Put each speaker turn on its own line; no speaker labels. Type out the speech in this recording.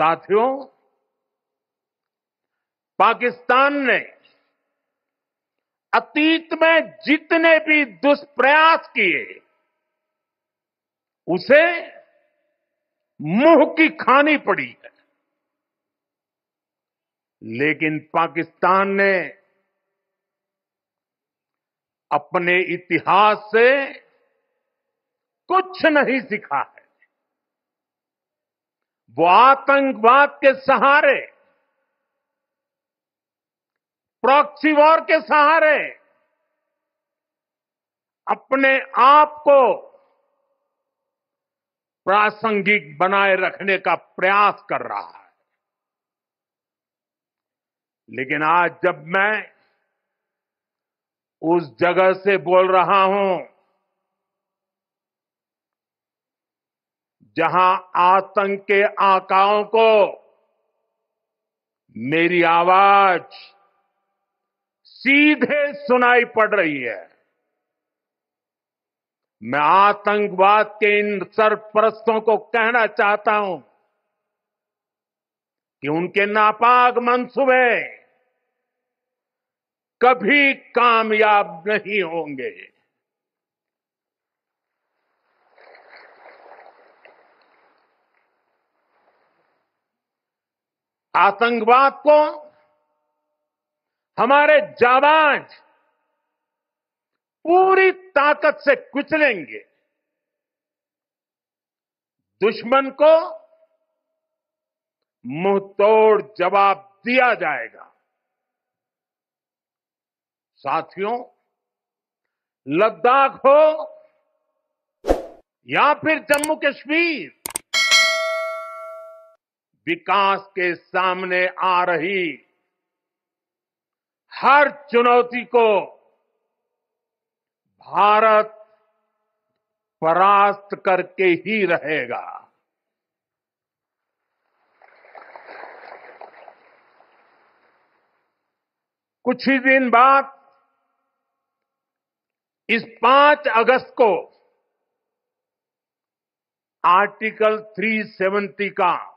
साथियों पाकिस्तान ने अतीत में जितने भी दुष्प्रयास किए उसे मुंह की खानी पड़ी है लेकिन पाकिस्तान ने अपने इतिहास से कुछ नहीं सीखा है वो आतंकवाद के सहारे प्रॉक्सी वॉर के सहारे अपने आप को प्रासंगिक बनाए रखने का प्रयास कर रहा है लेकिन आज जब मैं उस जगह से बोल रहा हूं जहां आतंक के आकाओं को मेरी आवाज सीधे सुनाई पड़ रही है मैं आतंकवाद के इन सरपरस्तों को कहना चाहता हूं कि उनके नापाक मनसूबे कभी कामयाब नहीं होंगे आतंकवाद को हमारे जाबाज पूरी ताकत से कुचलेंगे दुश्मन को मुंहतोड़ जवाब दिया जाएगा साथियों लद्दाख हो या फिर जम्मू कश्मीर विकास के सामने आ रही हर चुनौती को भारत परास्त करके ही रहेगा कुछ ही दिन बाद इस पांच अगस्त को आर्टिकल 370 का